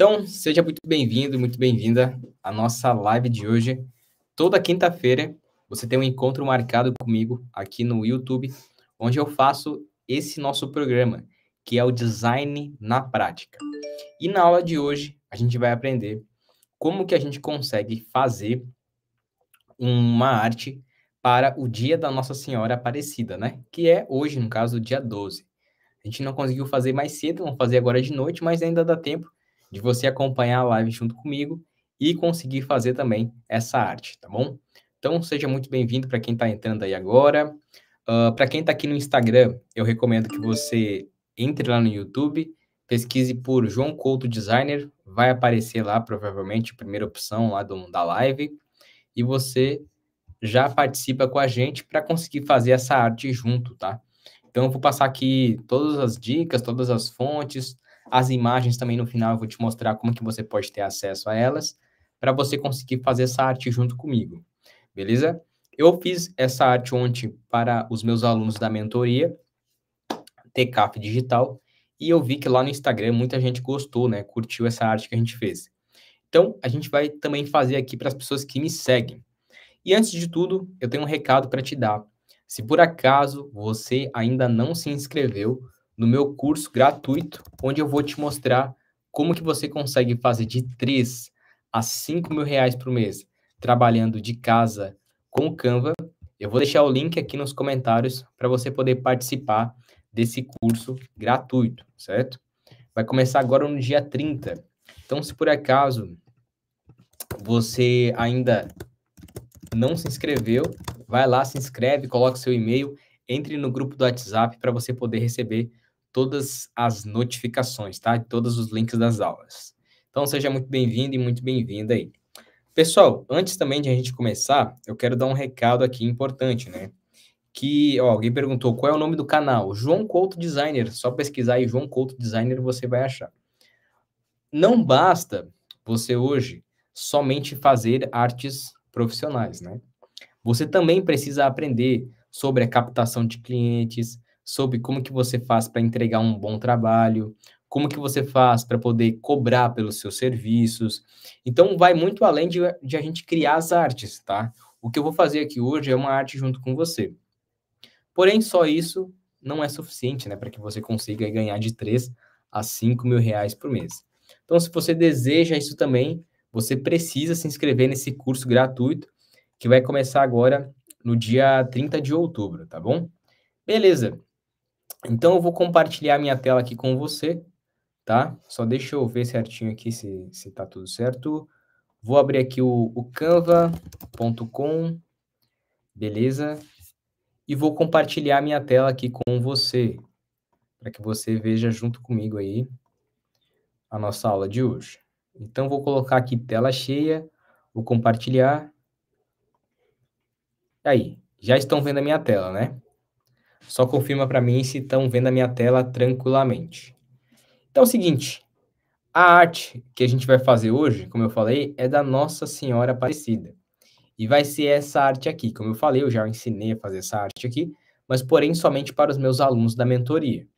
Então, seja muito bem-vindo, muito bem-vinda à nossa live de hoje. Toda quinta-feira você tem um encontro marcado comigo aqui no YouTube, onde eu faço esse nosso programa, que é o Design na Prática. E na aula de hoje a gente vai aprender como que a gente consegue fazer uma arte para o dia da Nossa Senhora Aparecida, né? Que é hoje, no caso, o dia 12. A gente não conseguiu fazer mais cedo, vamos fazer agora de noite, mas ainda dá tempo de você acompanhar a live junto comigo e conseguir fazer também essa arte, tá bom? Então, seja muito bem-vindo para quem está entrando aí agora. Uh, ah, para quem está aqui no Instagram, eu recomendo que você entre lá no YouTube, pesquise por João Couto Designer, vai aparecer lá provavelmente a primeira opção lá do, da live, e você já participa com a gente para conseguir fazer essa arte junto, tá? Então, eu vou passar aqui todas as dicas, todas as fontes, as imagens também no final eu vou te mostrar como que você pode ter acesso a elas para você conseguir fazer essa arte junto comigo. Beleza? Eu fiz essa arte ontem para os meus alunos da mentoria TCAF Digital e eu vi que lá no Instagram muita gente gostou, né? Curtiu essa arte que a gente fez. Então, a gente vai também fazer aqui para as pessoas que me seguem. E antes de tudo, eu tenho um recado para te dar. Se por acaso você ainda não se inscreveu, no meu curso gratuito, onde eu vou te mostrar como que você consegue fazer de 3 a 5 mil reais por mês trabalhando de casa com o Canva. Eu vou deixar o link aqui nos comentários para você poder participar desse curso gratuito, certo? Vai começar agora no dia 30. Então, se por acaso você ainda não se inscreveu, vai lá, se inscreve, coloca seu e-mail, entre no grupo do WhatsApp para você poder receber todas as notificações, tá? todos os links das aulas. Então seja muito bem-vindo e muito bem-vinda aí. Pessoal, antes também de a gente começar, eu quero dar um recado aqui importante, né? Que ó, alguém perguntou qual é o nome do canal. João Couto Designer. Só pesquisar aí João Couto Designer você vai achar. Não basta você hoje somente fazer artes profissionais, né? Você também precisa aprender sobre a captação de clientes, sobre como que você faz para entregar um bom trabalho, como que você faz para poder cobrar pelos seus serviços. Então, vai muito além de, de, a gente criar as artes, tá? O que eu vou fazer aqui hoje é uma arte junto com você. Porém, só isso não é suficiente, né? Para que você consiga ganhar de 3 a 5 mil reais por mês. Então, se você deseja isso também, você precisa se inscrever nesse curso gratuito que vai começar agora no dia 30 de outubro, tá bom? Beleza. Então, eu vou compartilhar minha tela aqui com você, tá? Só deixa eu ver certinho aqui se, se tá tudo certo. Vou abrir aqui o, o canva.com, beleza? E vou compartilhar minha tela aqui com você, para que você veja junto comigo aí a nossa aula de hoje. Então, vou colocar aqui tela cheia, vou compartilhar. Aí, já estão vendo a minha tela, né? Só confirma para mim se estão vendo a minha tela tranquilamente. Então é o seguinte, a arte que a gente vai fazer hoje, como eu falei, é da Nossa Senhora Aparecida. E vai ser essa arte aqui, como eu falei, eu já ensinei a fazer essa arte aqui, mas porém somente para os meus alunos da mentoria.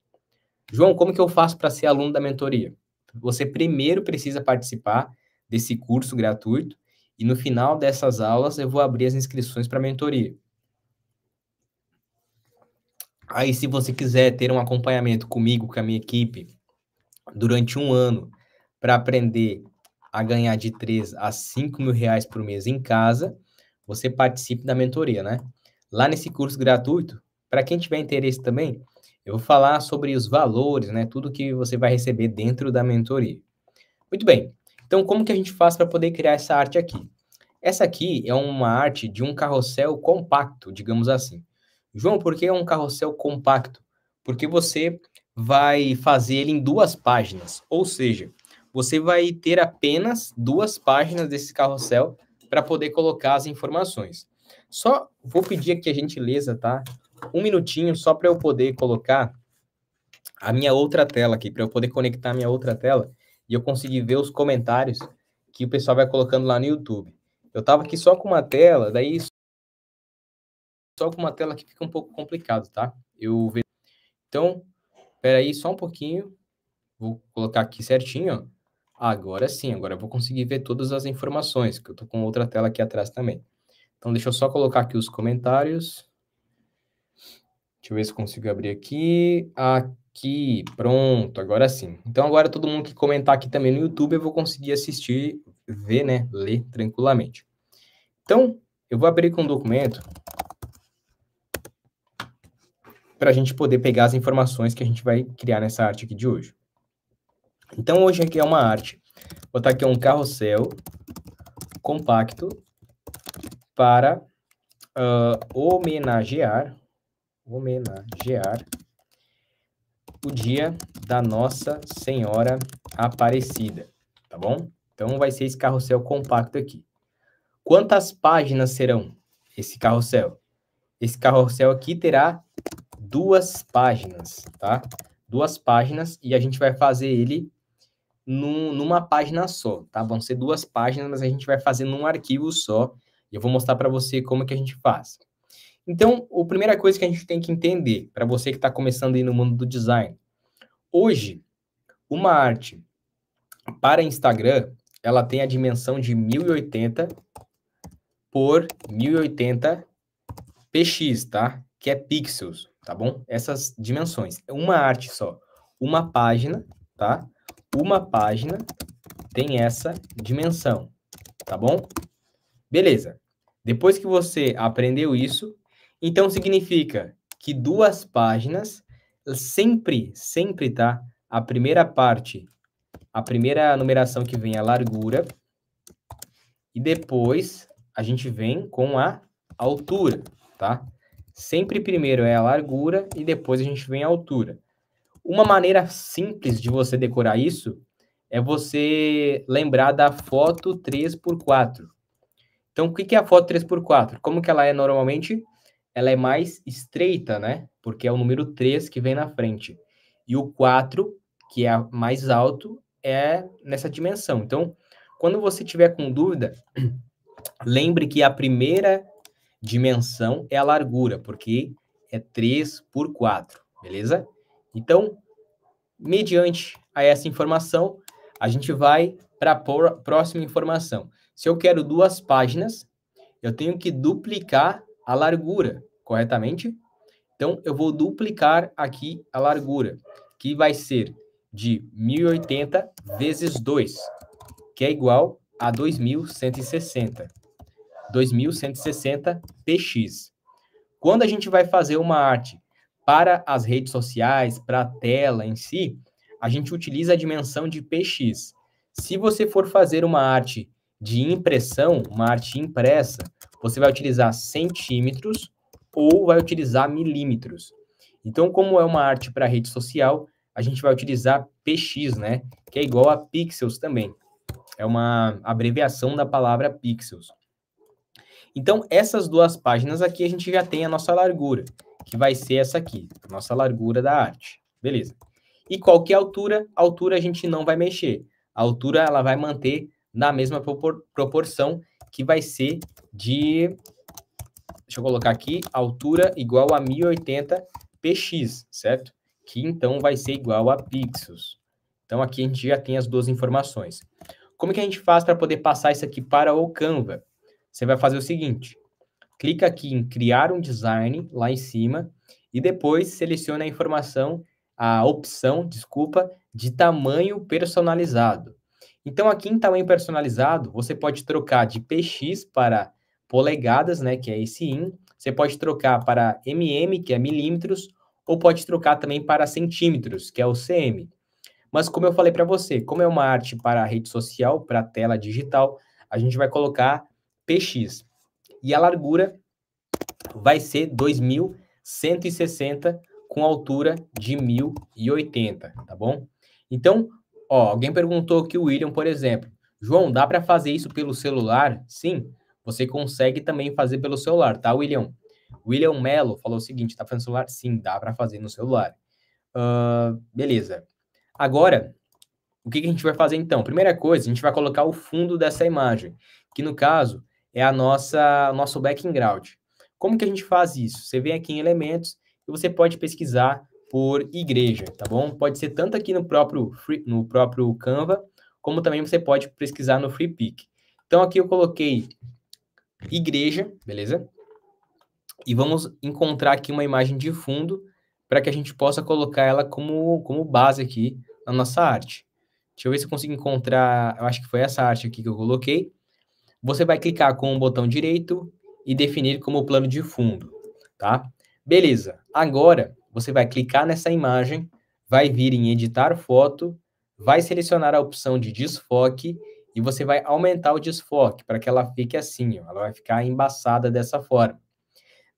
João, como que eu faço para ser aluno da mentoria? Você primeiro precisa participar desse curso gratuito e no final dessas aulas eu vou abrir as inscrições para a mentoria. Aí, se você quiser ter um acompanhamento comigo, com a minha equipe, durante um ano, para aprender a ganhar de 3 a 5 mil reais por mês em casa, você participe da mentoria, né? Lá nesse curso gratuito, para quem tiver interesse também, eu vou falar sobre os valores, né? Tudo que você vai receber dentro da mentoria. Muito bem. Então, como que a gente faz para poder criar essa arte aqui? Essa aqui é uma arte de um carrossel compacto, digamos assim. João, por que é um carrossel compacto? Porque você vai fazer ele em duas páginas, ou seja, você vai ter apenas duas páginas desse carrossel para poder colocar as informações. Só vou pedir aqui a gentileza, tá? Um minutinho só para eu poder colocar a minha outra tela aqui, para eu poder conectar a minha outra tela e eu conseguir ver os comentários que o pessoal vai colocando lá no YouTube. Eu estava aqui só com uma tela, daí só com uma tela que fica um pouco complicado, tá? Eu vejo. Então, peraí só um pouquinho. Vou colocar aqui certinho, ó. Agora sim, agora eu vou conseguir ver todas as informações, que eu tô com outra tela aqui atrás também. Então, deixa eu só colocar aqui os comentários. Deixa eu ver se consigo abrir aqui. Aqui, pronto, agora sim. Então, agora todo mundo que comentar aqui também no YouTube, eu vou conseguir assistir, ver, né, ler tranquilamente. Então, eu vou abrir com um documento para a gente poder pegar as informações que a gente vai criar nessa arte aqui de hoje. Então, hoje aqui é uma arte. Vou botar aqui um carrossel compacto para uh, homenagear, homenagear o dia da Nossa Senhora Aparecida, tá bom? Então, vai ser esse carrossel compacto aqui. Quantas páginas serão esse carrossel? Esse carrossel aqui terá duas páginas, tá? Duas páginas e a gente vai fazer ele num, numa página só, tá? Vão ser duas páginas, mas a gente vai fazer num arquivo só. E eu vou mostrar para você como que a gente faz. Então, a primeira coisa que a gente tem que entender, para você que está começando aí no mundo do design. Hoje, uma arte para Instagram, ela tem a dimensão de 1080 por 1080 px, tá? Que é pixels tá bom? Essas dimensões. É uma arte só. Uma página, tá? Uma página tem essa dimensão, tá bom? Beleza. Depois que você aprendeu isso, então significa que duas páginas sempre, sempre tá a primeira parte, a primeira numeração que vem é a largura e depois a gente vem com a altura, tá? Sempre primeiro é a largura e depois a gente vem a altura. Uma maneira simples de você decorar isso é você lembrar da foto 3x4. Então, o que é a foto 3x4? Como que ela é normalmente? Ela é mais estreita, né? Porque é o número 3 que vem na frente. E o 4, que é mais alto, é nessa dimensão. Então, quando você tiver com dúvida, lembre que a primeira dimensão é a largura, porque é 3 por 4, beleza? Então, mediante a essa informação, a gente vai para a próxima informação. Se eu quero duas páginas, eu tenho que duplicar a largura, corretamente? Então, eu vou duplicar aqui a largura, que vai ser de 1080 vezes 2, que é igual a 2160. 2160px. Quando a gente vai fazer uma arte para as redes sociais, para a tela em si, a gente utiliza a dimensão de px. Se você for fazer uma arte de impressão, uma arte impressa, você vai utilizar centímetros ou vai utilizar milímetros. Então, como é uma arte para rede social, a gente vai utilizar px, né? Que é igual a pixels também. É uma abreviação da palavra pixels. Então, essas duas páginas aqui, a gente já tem a nossa largura, que vai ser essa aqui, a nossa largura da arte. Beleza. E qual que é a altura? A altura a gente não vai mexer. A altura, ela vai manter na mesma proporção, que vai ser de... Deixa eu colocar aqui, altura igual a 1080 px, certo? Que, então, vai ser igual a pixels. Então, aqui a gente já tem as duas informações. Como que a gente faz para poder passar isso aqui para o Canva? Você vai fazer o seguinte: clica aqui em criar um design lá em cima e depois seleciona a informação, a opção, desculpa, de tamanho personalizado. Então aqui em tamanho personalizado, você pode trocar de px para polegadas, né, que é esse in, você pode trocar para mm, que é milímetros, ou pode trocar também para centímetros, que é o cm. Mas como eu falei para você, como é uma arte para rede social, para tela digital, a gente vai colocar px. E a largura vai ser 2160 com altura de 1080, tá bom? Então, ó, alguém perguntou que o William, por exemplo, João, dá para fazer isso pelo celular? Sim, você consegue também fazer pelo celular, tá, William? William Mello falou o seguinte, tá fazendo celular? Sim, dá para fazer no celular. Uh, beleza. Agora, o que, que a gente vai fazer então? Primeira coisa, a gente vai colocar o fundo dessa imagem, que no caso é a nossa nosso background. Como que a gente faz isso? Você vem aqui em elementos e você pode pesquisar por igreja, tá bom? Pode ser tanto aqui no próprio no próprio Canva, como também você pode pesquisar no Pick. Então aqui eu coloquei igreja, beleza? E vamos encontrar aqui uma imagem de fundo para que a gente possa colocar ela como, como base aqui na nossa arte. Deixa eu ver se eu consigo encontrar, eu acho que foi essa arte aqui que eu coloquei. Você vai clicar com o botão direito e definir como plano de fundo, tá? Beleza. Agora, você vai clicar nessa imagem, vai vir em editar foto, vai selecionar a opção de desfoque e você vai aumentar o desfoque para que ela fique assim, ó, ela vai ficar embaçada dessa forma.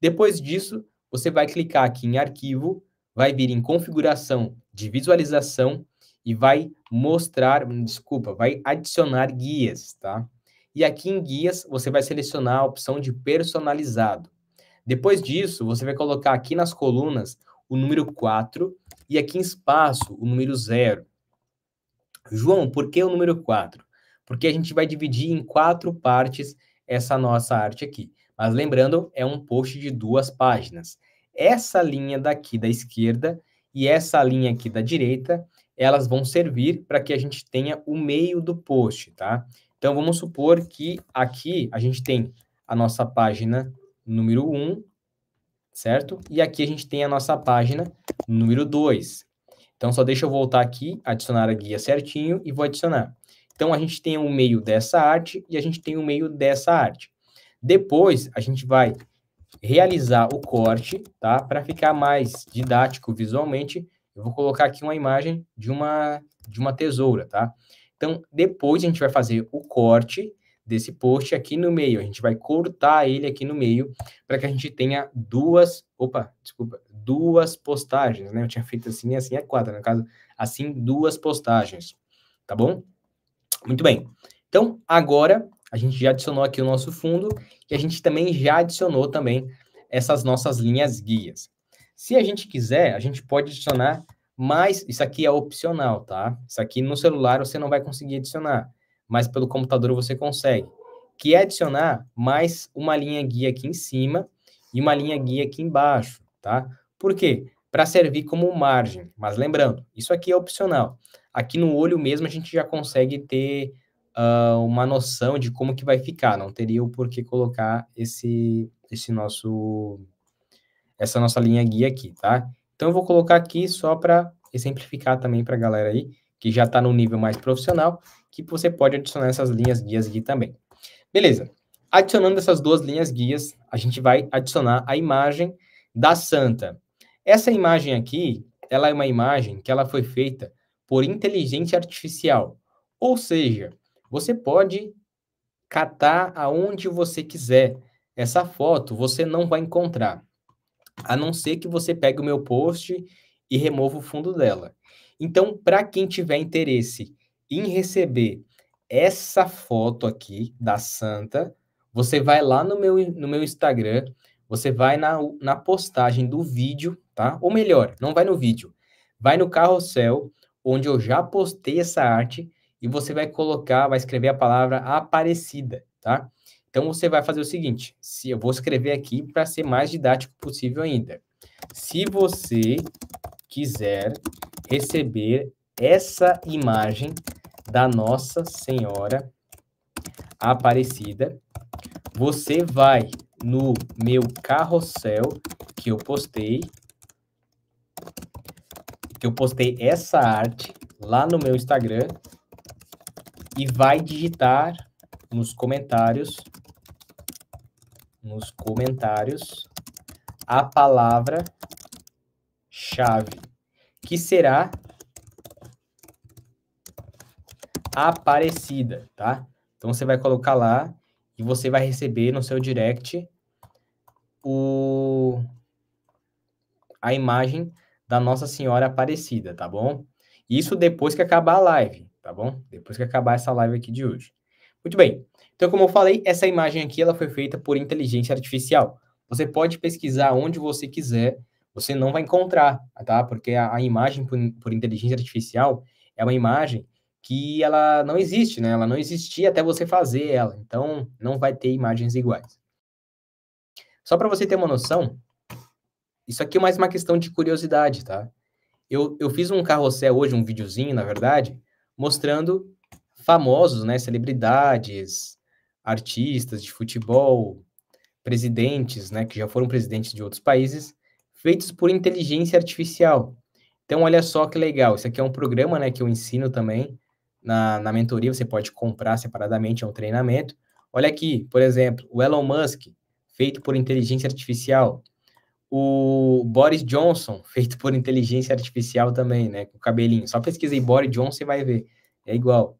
Depois disso, você vai clicar aqui em arquivo, vai vir em configuração de visualização e vai mostrar, desculpa, vai adicionar guias, tá? E aqui em guias, você vai selecionar a opção de personalizado. Depois disso, você vai colocar aqui nas colunas o número 4 e aqui em espaço o número 0. João, por que o número 4? Porque a gente vai dividir em quatro partes essa nossa arte aqui. Mas lembrando, é um post de duas páginas. Essa linha daqui da esquerda e essa linha aqui da direita, elas vão servir para que a gente tenha o meio do post, tá? Então, vamos supor que aqui a gente tem a nossa página número 1, certo? E aqui a gente tem a nossa página número 2. Então, só deixa eu voltar aqui, adicionar a guia certinho e vou adicionar. Então, a gente tem o um meio dessa arte e a gente tem o um meio dessa arte. Depois, a gente vai realizar o corte, tá? Para ficar mais didático visualmente, eu vou colocar aqui uma imagem de uma, de uma tesoura, tá? Tá? Então, depois a gente vai fazer o corte desse post aqui no meio. A gente vai cortar ele aqui no meio para que a gente tenha duas, opa, desculpa, duas postagens, né? Eu tinha feito assim, assim é quadra, no caso, assim duas postagens, tá bom? Muito bem. Então, agora a gente já adicionou aqui o nosso fundo e a gente também já adicionou também essas nossas linhas guias. Se a gente quiser, a gente pode adicionar mas isso aqui é opcional, tá? Isso aqui no celular você não vai conseguir adicionar, mas pelo computador você consegue. Que é adicionar mais uma linha guia aqui em cima e uma linha guia aqui embaixo, tá? Por quê? Para servir como margem. Mas lembrando, isso aqui é opcional. Aqui no olho mesmo a gente já consegue ter uh, uma noção de como que vai ficar. Não teria o porquê colocar esse, esse nosso essa nossa linha guia aqui, tá? Então, eu vou colocar aqui só para exemplificar também para a galera aí, que já está no nível mais profissional, que você pode adicionar essas linhas guias aqui também. Beleza. Adicionando essas duas linhas guias, a gente vai adicionar a imagem da santa. Essa imagem aqui, ela é uma imagem que ela foi feita por inteligência artificial. Ou seja, você pode catar aonde você quiser. Essa foto você não vai encontrar a não ser que você pegue o meu post e remova o fundo dela. Então, para quem tiver interesse em receber essa foto aqui da santa, você vai lá no meu, no meu Instagram, você vai na, na postagem do vídeo, tá? Ou melhor, não vai no vídeo, vai no carrossel, onde eu já postei essa arte, e você vai colocar, vai escrever a palavra Aparecida, tá? Então você vai fazer o seguinte: se eu vou escrever aqui para ser mais didático possível ainda. Se você quiser receber essa imagem da Nossa Senhora Aparecida, você vai no meu carrossel que eu postei, que eu postei essa arte lá no meu Instagram e vai digitar nos comentários nos comentários a palavra chave que será aparecida, tá? Então você vai colocar lá e você vai receber no seu direct o a imagem da Nossa Senhora Aparecida, tá bom? Isso depois que acabar a live, tá bom? Depois que acabar essa live aqui de hoje. Muito bem. Então, como eu falei, essa imagem aqui ela foi feita por inteligência artificial. Você pode pesquisar onde você quiser, você não vai encontrar, tá? Porque a, a imagem por, por inteligência artificial é uma imagem que ela não existe, né? Ela não existia até você fazer ela. Então, não vai ter imagens iguais. Só para você ter uma noção, isso aqui é mais uma questão de curiosidade, tá? Eu, eu fiz um carrossel hoje, um videozinho, na verdade, mostrando famosos, né? Celebridades, artistas de futebol, presidentes, né, que já foram presidentes de outros países, feitos por inteligência artificial. Então, olha só que legal. Isso aqui é um programa, né, que eu ensino também na, na mentoria. Você pode comprar separadamente, é um treinamento. Olha aqui, por exemplo, o Elon Musk, feito por inteligência artificial. O Boris Johnson, feito por inteligência artificial também, né, com cabelinho. Só pesquisa em Boris Johnson e vai ver. É igual.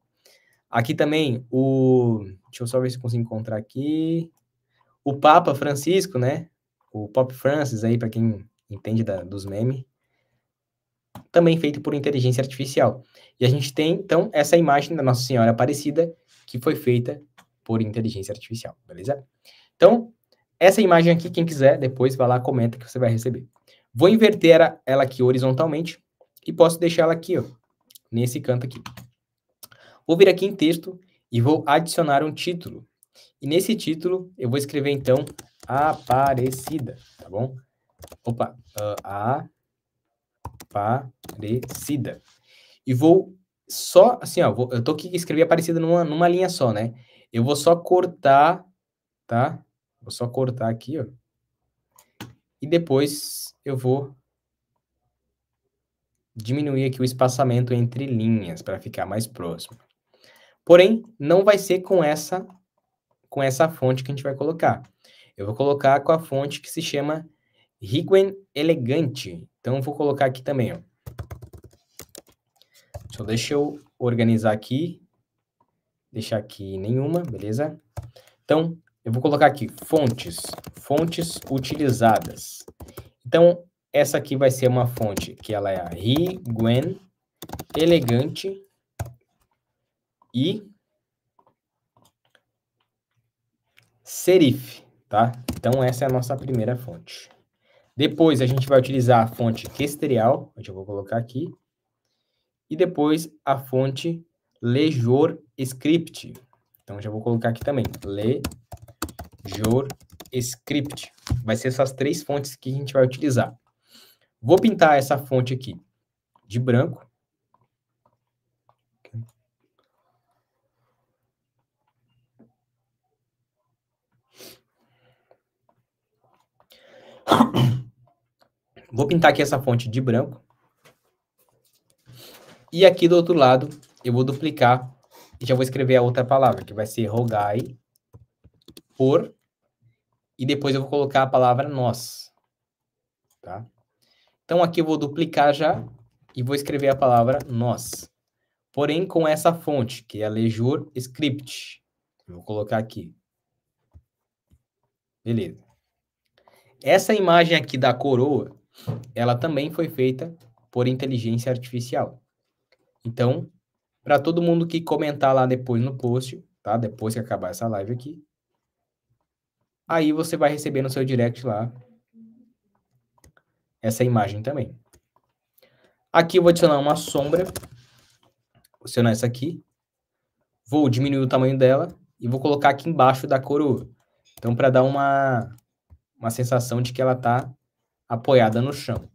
Aqui também, o. Deixa eu só ver se consigo encontrar aqui. O Papa Francisco, né? O Pop Francis, aí, para quem entende da, dos memes. Também feito por inteligência artificial. E a gente tem, então, essa imagem da Nossa Senhora Aparecida, que foi feita por inteligência artificial, beleza? Então, essa imagem aqui, quem quiser, depois vai lá, comenta que você vai receber. Vou inverter ela aqui horizontalmente e posso deixar ela aqui, ó, nesse canto aqui. Vou vir aqui em texto e vou adicionar um título. E nesse título eu vou escrever então Aparecida, tá bom? Opa, uh, Aparecida. E vou só, assim, ó, vou, eu tô aqui escrevendo Aparecida numa, numa linha só, né? Eu vou só cortar, tá? Vou só cortar aqui, ó. E depois eu vou diminuir aqui o espaçamento entre linhas para ficar mais próximo. Porém, não vai ser com essa com essa fonte que a gente vai colocar. Eu vou colocar com a fonte que se chama Riguen Elegante. Então, vou colocar aqui também. Ó. Só então, deixa eu organizar aqui. Deixar aqui nenhuma, beleza? Então, eu vou colocar aqui fontes. Fontes utilizadas. Então, essa aqui vai ser uma fonte que ela é a Riguen Elegante e serif, tá? Então essa é a nossa primeira fonte. Depois a gente vai utilizar a fonte Questerial, onde eu vou colocar aqui, e depois a fonte Lejor Script. Então já vou colocar aqui também, Lejor Script. Vai ser essas três fontes que a gente vai utilizar. Vou pintar essa fonte aqui de branco, Vou pintar aqui essa fonte de branco. E aqui do outro lado, eu vou duplicar e já vou escrever a outra palavra, que vai ser rogai por. E depois eu vou colocar a palavra nós. Tá? Então aqui eu vou duplicar já e vou escrever a palavra nós. Porém, com essa fonte, que é a Lejur Script. vou colocar aqui. Beleza. Essa imagem aqui da coroa, ela também foi feita por inteligência artificial. Então, para todo mundo que comentar lá depois no post, tá? Depois que acabar essa live aqui, aí você vai receber no seu direct lá essa imagem também. Aqui eu vou adicionar uma sombra, vou adicionar essa aqui, vou diminuir o tamanho dela e vou colocar aqui embaixo da coroa. Então, para dar uma uma sensação de que ela está apoiada no chão,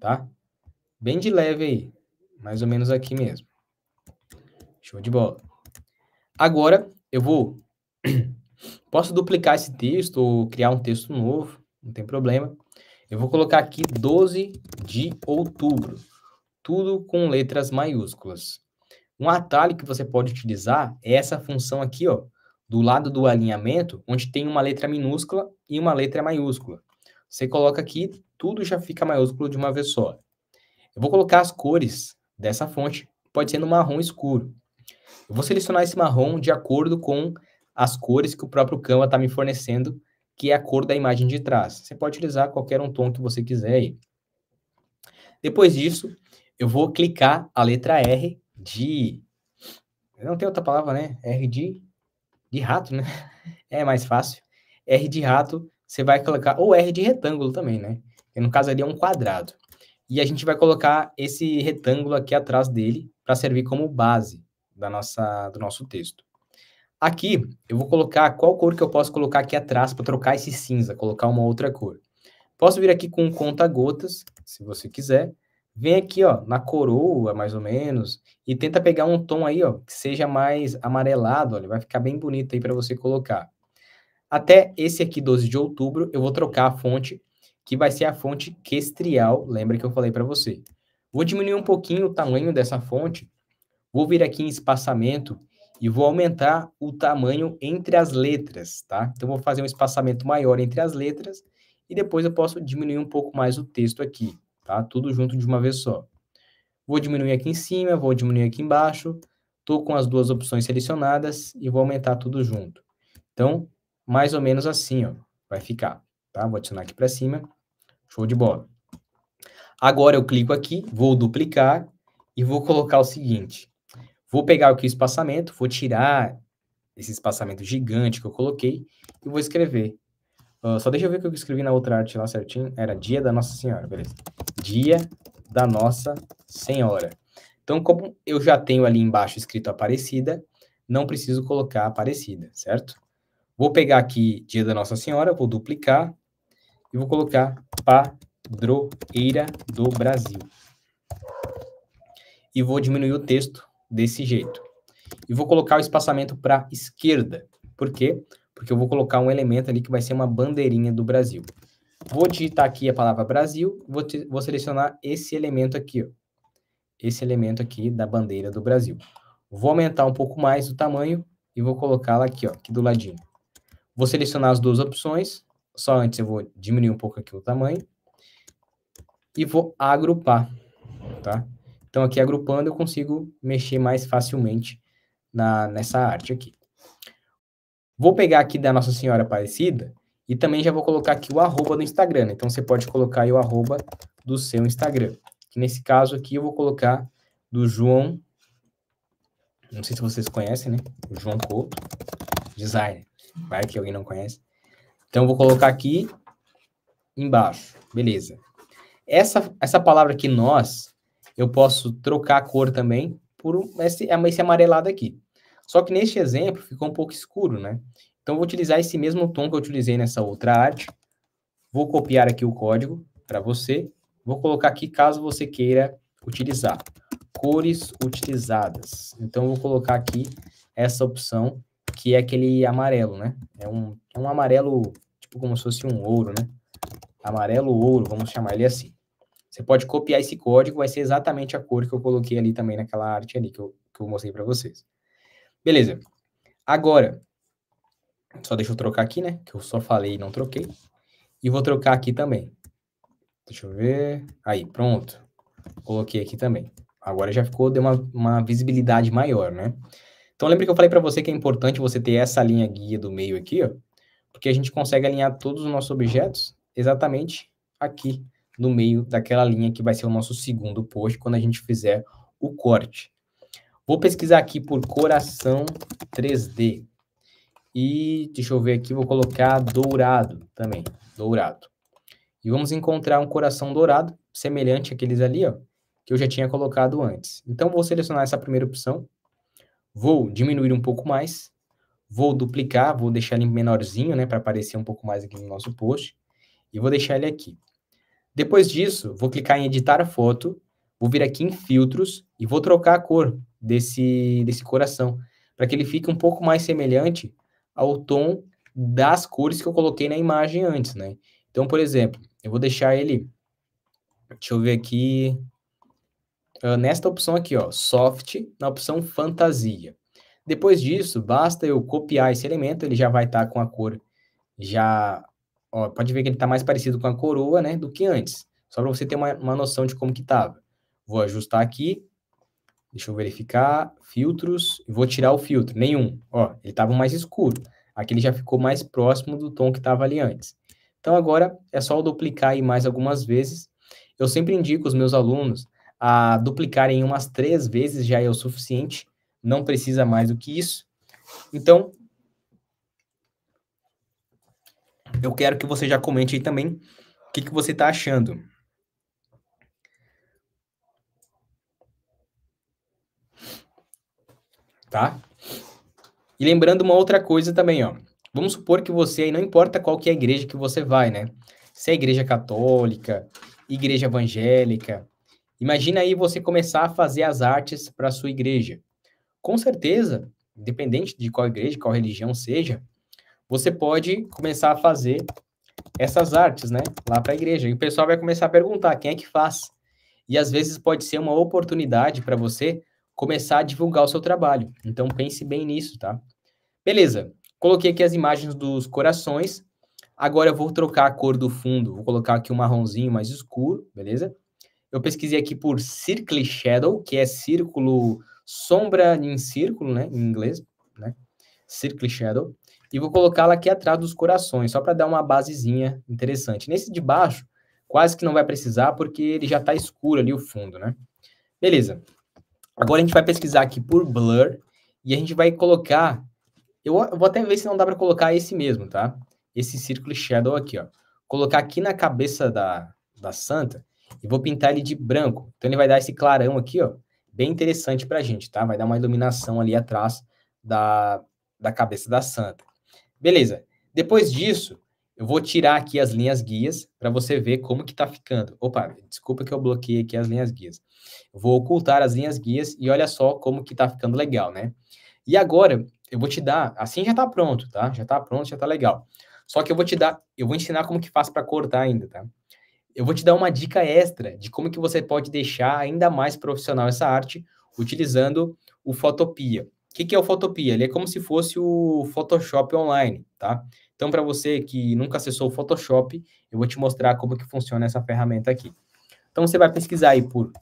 tá? Bem de leve aí, mais ou menos aqui mesmo. Show de bola. Agora eu vou posso duplicar esse texto ou criar um texto novo, não tem problema. Eu vou colocar aqui 12 de outubro, tudo com letras maiúsculas. Um atalho que você pode utilizar é essa função aqui, ó, do lado do alinhamento, onde tem uma letra minúscula e uma letra maiúscula. Você coloca aqui, tudo já fica maiúsculo de uma vez só. Eu vou colocar as cores dessa fonte, pode ser no marrom escuro. Eu vou selecionar esse marrom de acordo com as cores que o próprio Canva está me fornecendo, que é a cor da imagem de trás. Você pode utilizar qualquer um tom que você quiser aí. Depois disso, eu vou clicar a letra R de... não tem outra palavra, né? R de de rato, né? É mais fácil. R de rato, você vai colocar, ou R de retângulo também, né? no caso ali é um quadrado. E a gente vai colocar esse retângulo aqui atrás dele para servir como base da nossa, do nosso texto. Aqui, eu vou colocar qual cor que eu posso colocar aqui atrás para trocar esse cinza, colocar uma outra cor. Posso vir aqui com conta-gotas, se você quiser vem aqui, ó, na coroa, mais ou menos, e tenta pegar um tom aí, ó, que seja mais amarelado, olha, vai ficar bem bonito aí para você colocar. Até esse aqui, 12 de outubro, eu vou trocar a fonte, que vai ser a fonte Kestrial, lembra que eu falei para você. Vou diminuir um pouquinho o tamanho dessa fonte, vou vir aqui em espaçamento e vou aumentar o tamanho entre as letras, tá? Então, vou fazer um espaçamento maior entre as letras e depois eu posso diminuir um pouco mais o texto aqui tá? Tudo junto de uma vez só. Vou diminuir aqui em cima, vou diminuir aqui embaixo, estou com as duas opções selecionadas e vou aumentar tudo junto. Então, mais ou menos assim, ó, vai ficar, tá? Vou adicionar aqui para cima, show de bola. Agora eu clico aqui, vou duplicar e vou colocar o seguinte. Vou pegar aqui o espaçamento, vou tirar esse espaçamento gigante que eu coloquei e vou escrever. Uh, só deixa eu ver o que eu escrevi na outra arte lá certinho. Era dia da Nossa Senhora, beleza dia da Nossa Senhora. Então, como eu já tenho ali embaixo escrito Aparecida, não preciso colocar Aparecida, certo? Vou pegar aqui Dia da Nossa Senhora, vou duplicar e vou colocar Padroeira do Brasil. E vou diminuir o texto desse jeito. E vou colocar o espaçamento para esquerda. Por quê? Porque eu vou colocar um elemento ali que vai ser uma bandeirinha do Brasil. Vou digitar aqui a palavra Brasil, vou, te, vou selecionar esse elemento aqui, ó. esse elemento aqui da bandeira do Brasil. Vou aumentar um pouco mais o tamanho e vou colocá-la aqui, ó, aqui do ladinho. Vou selecionar as duas opções, só antes eu vou diminuir um pouco aqui o tamanho e vou agrupar, tá? Então, aqui agrupando, eu consigo mexer mais facilmente na, nessa arte aqui. Vou pegar aqui da Nossa Senhora Aparecida e também já vou colocar aqui o arroba do Instagram. Né? Então, você pode colocar aí o arroba do seu Instagram. Que nesse caso aqui, eu vou colocar do João... Não sei se vocês conhecem, né? O João Couto, designer. Vai que alguém não conhece. Então, vou colocar aqui embaixo. Beleza. Essa, essa palavra aqui, nós, eu posso trocar a cor também por esse, esse amarelado aqui. Só que neste exemplo ficou um pouco escuro, né? Então, vou utilizar esse mesmo tom que eu utilizei nessa outra arte. Vou copiar aqui o código para você. Vou colocar aqui caso você queira utilizar. Cores utilizadas. Então, vou colocar aqui essa opção, que é aquele amarelo, né? É um, é um amarelo, tipo como se fosse um ouro, né? Amarelo ouro, vamos chamar ele assim. Você pode copiar esse código, vai ser exatamente a cor que eu coloquei ali também naquela arte ali que eu, que eu mostrei para vocês. Beleza. Agora, só deixa eu trocar aqui, né? Que eu só falei e não troquei. E vou trocar aqui também. Deixa eu ver. Aí, pronto. Coloquei aqui também. Agora já ficou, deu uma, uma visibilidade maior, né? Então, lembra que eu falei para você que é importante você ter essa linha guia do meio aqui, ó? Porque a gente consegue alinhar todos os nossos objetos exatamente aqui, no meio daquela linha que vai ser o nosso segundo post quando a gente fizer o corte. Vou pesquisar aqui por coração 3D. E deixa eu ver aqui, vou colocar dourado também, dourado. E vamos encontrar um coração dourado, semelhante àqueles ali, ó, que eu já tinha colocado antes. Então, vou selecionar essa primeira opção, vou diminuir um pouco mais, vou duplicar, vou deixar ele menorzinho, né, para aparecer um pouco mais aqui no nosso post, e vou deixar ele aqui. Depois disso, vou clicar em editar a foto, vou vir aqui em filtros e vou trocar a cor desse, desse coração, para que ele fique um pouco mais semelhante ao tom das cores que eu coloquei na imagem antes, né? Então, por exemplo, eu vou deixar ele, deixa eu ver aqui, uh, nesta opção aqui, ó, Soft, na opção Fantasia. Depois disso, basta eu copiar esse elemento, ele já vai estar tá com a cor já... Ó, pode ver que ele está mais parecido com a coroa, né, do que antes. Só para você ter uma, uma noção de como que estava. Vou ajustar aqui, Deixa eu verificar. Filtros. Vou tirar o filtro. Nenhum. Ó, ele estava mais escuro. Aqui ele já ficou mais próximo do tom que estava ali antes. Então, agora é só eu duplicar aí mais algumas vezes. Eu sempre indico os meus alunos a duplicarem umas três vezes já é o suficiente. Não precisa mais do que isso. Então, eu quero que você já comente aí também o que, que você está achando. tá? E lembrando uma outra coisa também, ó. Vamos supor que você aí, não importa qual que é a igreja que você vai, né? Se é igreja católica, igreja evangélica, imagina aí você começar a fazer as artes para sua igreja. Com certeza, independente de qual igreja, qual religião seja, você pode começar a fazer essas artes, né? Lá para a igreja. E o pessoal vai começar a perguntar quem é que faz. E às vezes pode ser uma oportunidade para você começar a divulgar o seu trabalho. Então pense bem nisso, tá? Beleza. Coloquei aqui as imagens dos corações. Agora eu vou trocar a cor do fundo. Vou colocar aqui um marronzinho mais escuro, beleza? Eu pesquisei aqui por Circle Shadow, que é círculo, sombra em círculo, né? Em inglês, né? Circle Shadow. E vou colocá-la aqui atrás dos corações, só para dar uma basezinha interessante. Nesse de baixo, quase que não vai precisar, porque ele já está escuro ali o fundo, né? Beleza. Agora a gente vai pesquisar aqui por blur e a gente vai colocar. Eu vou até ver se não dá para colocar esse mesmo, tá? Esse círculo shadow aqui, ó. Colocar aqui na cabeça da, da santa e vou pintar ele de branco. Então ele vai dar esse clarão aqui, ó. Bem interessante para a gente, tá? Vai dar uma iluminação ali atrás da, da cabeça da santa. Beleza. Depois disso, eu vou tirar aqui as linhas guias para você ver como que está ficando. Opa, desculpa que eu bloqueei aqui as linhas guias. vou ocultar as linhas guias e olha só como que está ficando legal, né? E agora eu vou te dar, assim já está pronto, tá? Já está pronto, já está legal. Só que eu vou te dar, eu vou ensinar como que faz para cortar ainda, tá? Eu vou te dar uma dica extra de como que você pode deixar ainda mais profissional essa arte utilizando o Fotopia que, que é o Photopia? Ele é como se fosse o Photoshop online, tá? Então, para você que nunca acessou o Photoshop, eu vou te mostrar como que funciona essa ferramenta aqui. Então, você vai pesquisar aí por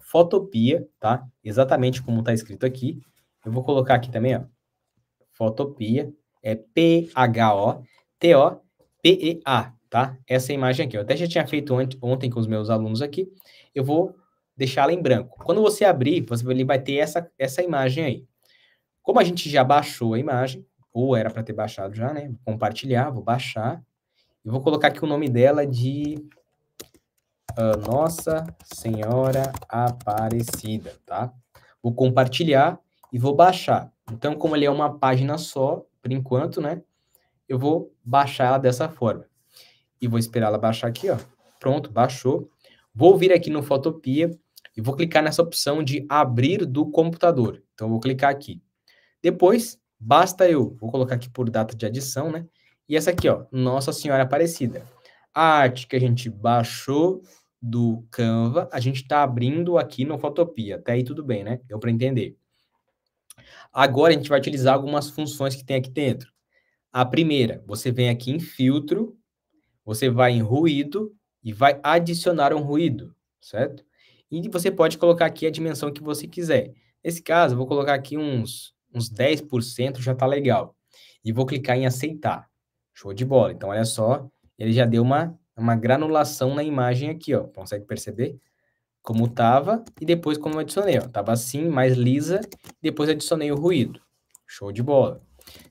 Photopia, tá? Exatamente como está escrito aqui. Eu vou colocar aqui também, ó. Photopia, é P-H-O-T-O-P-E-A, tá? Essa imagem aqui. Eu até já tinha feito ontem com os meus alunos aqui. Eu vou deixá-la em branco. Quando você abrir, você, ele vai ter essa, essa imagem aí. Como a gente já baixou a imagem, ou era para ter baixado já, né? Vou compartilhar, vou baixar. E vou colocar aqui o nome dela de uh, Nossa Senhora Aparecida, tá? Vou compartilhar e vou baixar. Então, como ele é uma página só, por enquanto, né? Eu vou baixar ela dessa forma. E vou esperar ela baixar aqui, ó. Pronto, baixou. Vou vir aqui no Fotopia e vou clicar nessa opção de abrir do computador. Então, vou clicar aqui. Depois, basta eu, vou colocar aqui por data de adição, né? E essa aqui, ó, Nossa Senhora Aparecida. A arte que a gente baixou do Canva, a gente está abrindo aqui no Fotopia. Até aí tudo bem, né? Deu para entender. Agora a gente vai utilizar algumas funções que tem aqui dentro. A primeira, você vem aqui em filtro, você vai em ruído e vai adicionar um ruído, certo? E você pode colocar aqui a dimensão que você quiser. Nesse caso, eu vou colocar aqui uns, uns 10%, já está legal. E vou clicar em aceitar. Show de bola. Então, olha só, ele já deu uma, uma granulação na imagem aqui, ó. Consegue perceber? Como estava e depois como adicionei, ó. Tava assim, mais lisa, depois adicionei o ruído. Show de bola.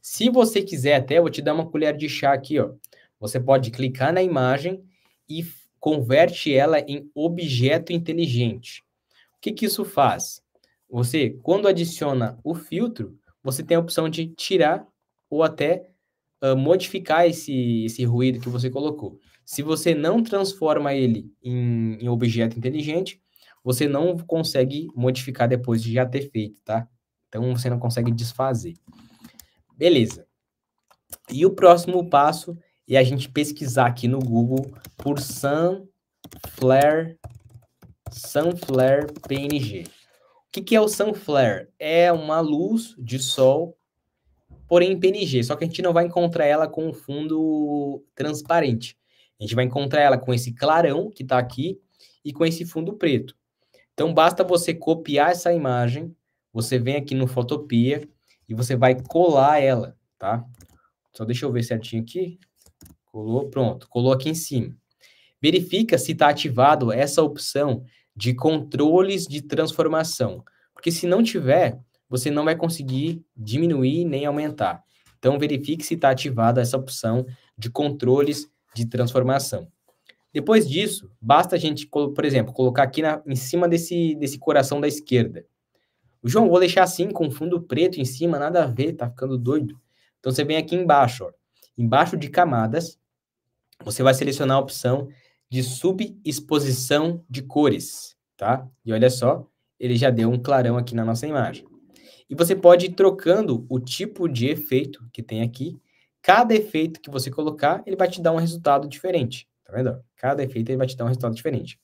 Se você quiser até, vou te dar uma colher de chá aqui, ó. Você pode clicar na imagem e converte ela em objeto inteligente. O que, que isso faz? Você, quando adiciona o filtro, você tem a opção de tirar ou até uh, modificar esse, esse ruído que você colocou. Se você não transforma ele em, em objeto inteligente, você não consegue modificar depois de já ter feito, tá? Então você não consegue desfazer. Beleza. E o próximo passo e a gente pesquisar aqui no Google por Sunflare, Sunflare PNG. O que, que é o Sunflare? É uma luz de sol, porém em PNG, só que a gente não vai encontrar ela com um fundo transparente. A gente vai encontrar ela com esse clarão que está aqui e com esse fundo preto. Então, basta você copiar essa imagem, você vem aqui no Fotopia e você vai colar ela, tá? Só deixa eu ver certinho aqui. Colou, pronto, colou aqui em cima. Verifica se está ativado essa opção de controles de transformação, porque se não tiver, você não vai conseguir diminuir nem aumentar. Então, verifique se está ativada essa opção de controles de transformação. Depois disso, basta a gente, por exemplo, colocar aqui na, em cima desse, desse coração da esquerda. O João, vou deixar assim, com fundo preto em cima, nada a ver, tá ficando doido. Então, você vem aqui embaixo, ó. Embaixo de camadas, você vai selecionar a opção de subexposição de cores, tá? E olha só, ele já deu um clarão aqui na nossa imagem. E você pode ir trocando o tipo de efeito que tem aqui. Cada efeito que você colocar, ele vai te dar um resultado diferente, tá vendo? Cada efeito ele vai te dar um resultado diferente.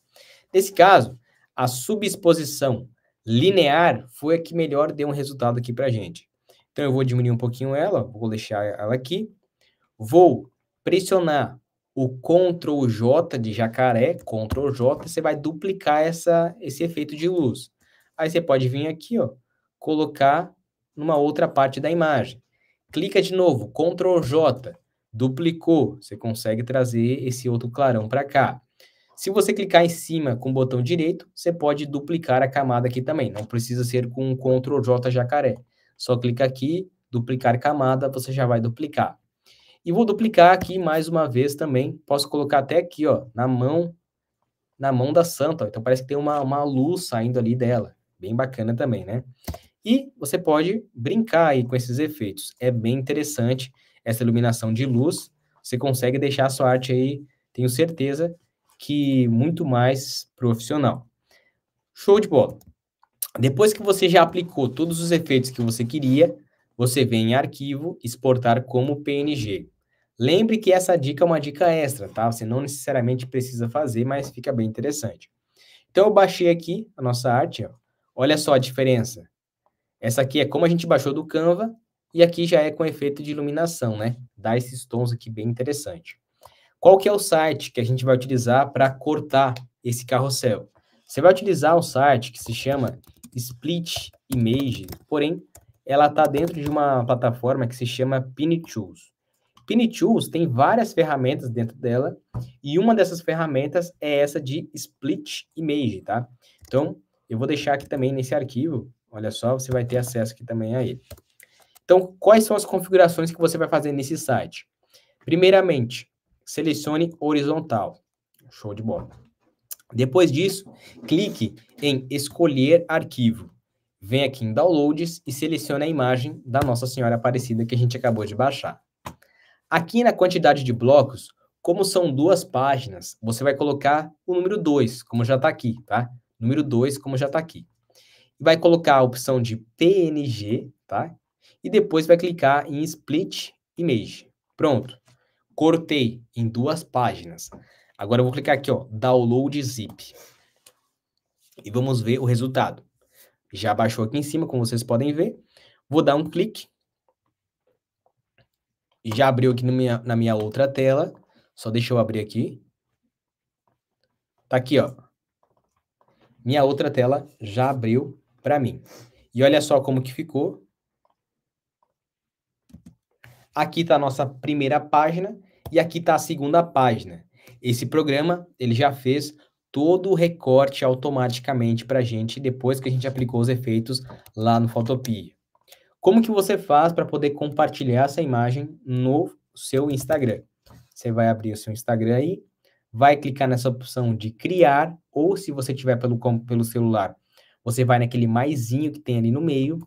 Nesse caso, a subexposição linear foi a que melhor deu um resultado aqui pra gente. Então eu vou diminuir um pouquinho ela, vou deixar ela aqui. Vou pressionar o Ctrl J de jacaré, Ctrl J, você vai duplicar essa, esse efeito de luz. Aí você pode vir aqui, ó, colocar numa outra parte da imagem. Clica de novo, Ctrl J, duplicou, você consegue trazer esse outro clarão para cá. Se você clicar em cima com o botão direito, você pode duplicar a camada aqui também. Não precisa ser com um Ctrl J jacaré. Só clica aqui, duplicar camada, você já vai duplicar. E vou duplicar aqui mais uma vez também. Posso colocar até aqui, ó, na mão, na mão da santa. Ó. Então parece que tem uma, uma luz saindo ali dela. Bem bacana também, né? E você pode brincar aí com esses efeitos. É bem interessante essa iluminação de luz. Você consegue deixar a sua arte aí, tenho certeza, que muito mais profissional. Show de bola. Depois que você já aplicou todos os efeitos que você queria, você vem em arquivo, exportar como PNG. Lembre que essa dica é uma dica extra, tá? Você não necessariamente precisa fazer, mas fica bem interessante. Então, eu baixei aqui a nossa arte, ó. Olha só a diferença. Essa aqui é como a gente baixou do Canva, e aqui já é com efeito de iluminação, né? Dá esses tons aqui bem interessante. Qual que é o site que a gente vai utilizar para cortar esse carrossel? Você vai utilizar um site que se chama Split Image, porém, ela está dentro de uma plataforma que se chama Pine Tools. Tools tem várias ferramentas dentro dela e uma dessas ferramentas é essa de Split Image, tá? Então, eu vou deixar aqui também nesse arquivo, olha só, você vai ter acesso aqui também a ele. Então, quais são as configurações que você vai fazer nesse site? Primeiramente, selecione horizontal. Show de bola. Depois disso, clique em escolher arquivo. Vem aqui em downloads e selecione a imagem da Nossa Senhora Aparecida que a gente acabou de baixar. Aqui na quantidade de blocos, como são duas páginas, você vai colocar o número 2, como já está aqui, tá? Número 2, como já está aqui. Vai colocar a opção de PNG, tá? E depois vai clicar em Split Image. Pronto. Cortei em duas páginas. Agora eu vou clicar aqui, ó, Download Zip. E vamos ver o resultado. Já baixou aqui em cima, como vocês podem ver. Vou dar um clique e já abriu aqui minha, na minha outra tela. Só deixa eu abrir aqui. Tá aqui, ó. Minha outra tela já abriu para mim. E olha só como que ficou. Aqui está a nossa primeira página e aqui está a segunda página. Esse programa ele já fez todo o recorte automaticamente para a gente depois que a gente aplicou os efeitos lá no Photopea. Como que você faz para poder compartilhar essa imagem no seu Instagram? Você vai abrir o seu Instagram aí, vai clicar nessa opção de criar, ou se você tiver pelo, pelo celular, você vai naquele maisinho que tem ali no meio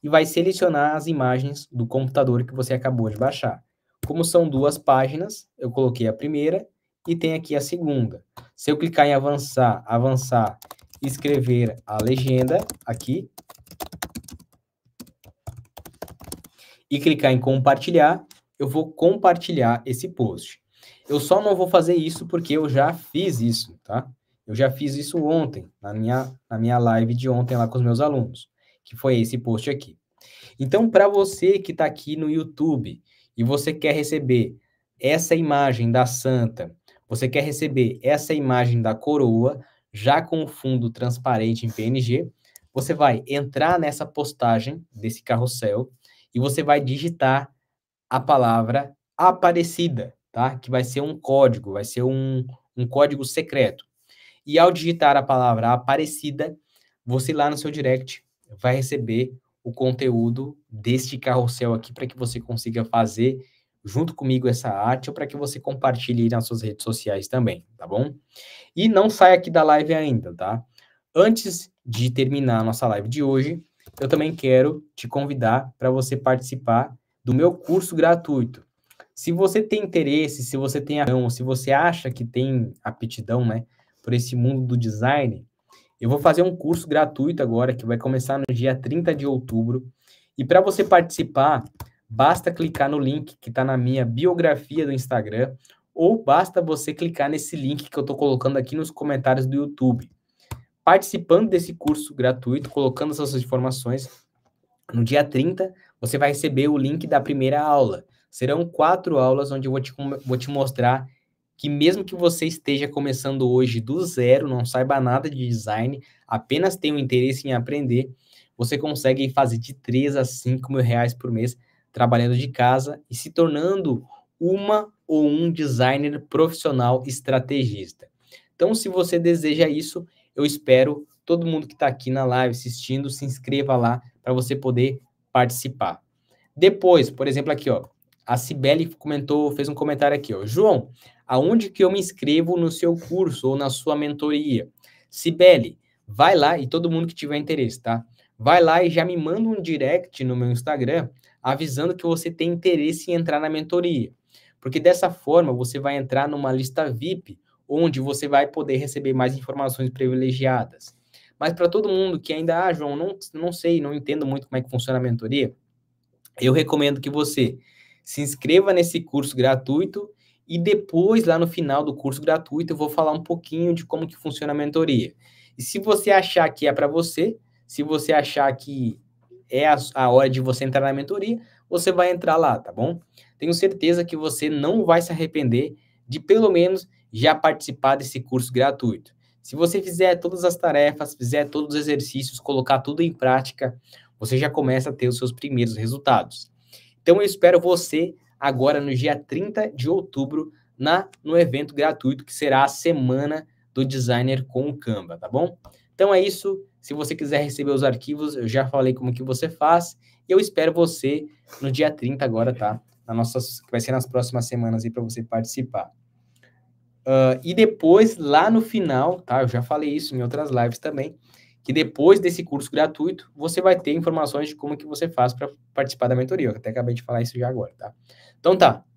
e vai selecionar as imagens do computador que você acabou de baixar. Como são duas páginas, eu coloquei a primeira e tem aqui a segunda. Se eu clicar em avançar, avançar, escrever a legenda aqui, e clicar em compartilhar, eu vou compartilhar esse post. Eu só não vou fazer isso porque eu já fiz isso, tá? Eu já fiz isso ontem, na minha, na minha live de ontem lá com os meus alunos, que foi esse post aqui. Então, para você que está aqui no YouTube e você quer receber essa imagem da santa, você quer receber essa imagem da coroa, já com o fundo transparente em PNG, você vai entrar nessa postagem desse carrossel e você vai digitar a palavra Aparecida, tá? Que vai ser um código, vai ser um, um código secreto. E ao digitar a palavra Aparecida, você lá no seu direct vai receber o conteúdo deste carrossel aqui para que você consiga fazer junto comigo essa arte ou para que você compartilhe nas suas redes sociais também, tá bom? E não saia aqui da live ainda, tá? Antes de terminar a nossa live de hoje, eu também quero te convidar para você participar do meu curso gratuito. Se você tem interesse, se você tem ação, se você acha que tem aptidão, né, por esse mundo do design, eu vou fazer um curso gratuito agora que vai começar no dia 30 de outubro. E para você participar, basta clicar no link que está na minha biografia do Instagram ou basta você clicar nesse link que eu estou colocando aqui nos comentários do YouTube participando desse curso gratuito, colocando essas informações, no dia 30 você vai receber o link da primeira aula. Serão quatro aulas onde eu vou te, vou te mostrar que mesmo que você esteja começando hoje do zero, não saiba nada de design, apenas tenha um interesse em aprender, você consegue fazer de 3 a 5 mil reais por mês trabalhando de casa e se tornando uma ou um designer profissional estrategista. Então, se você deseja isso, eu espero todo mundo que está aqui na live assistindo, se inscreva lá para você poder participar. Depois, por exemplo, aqui, ó, a Cibele comentou, fez um comentário aqui, ó. João, aonde que eu me inscrevo no seu curso ou na sua mentoria? Cibele, vai lá e todo mundo que tiver interesse, tá? Vai lá e já me manda um direct no meu Instagram avisando que você tem interesse em entrar na mentoria. Porque dessa forma você vai entrar numa lista VIP onde você vai poder receber mais informações privilegiadas. Mas para todo mundo que ainda, ah, João, não, não sei, não entendo muito como é que funciona a mentoria, eu recomendo que você se inscreva nesse curso gratuito e depois, lá no final do curso gratuito, eu vou falar um pouquinho de como que funciona a mentoria. E se você achar que é para você, se você achar que é a, a hora de você entrar na mentoria, você vai entrar lá, tá bom? Tenho certeza que você não vai se arrepender de pelo menos já participar desse curso gratuito. Se você fizer todas as tarefas, fizer todos os exercícios, colocar tudo em prática, você já começa a ter os seus primeiros resultados. Então eu espero você agora no dia 30 de outubro na no evento gratuito que será a semana do designer com o Canva, tá bom? Então é isso. Se você quiser receber os arquivos, eu já falei como que você faz. E eu espero você no dia 30 agora, tá? Na nossa, que vai ser nas próximas semanas aí para você participar. Uh, e depois, lá no final, tá? Eu já falei isso em outras lives também, que depois desse curso gratuito, você vai ter informações de como que você faz para participar da mentoria. Eu até acabei de falar isso já agora, tá? Então tá,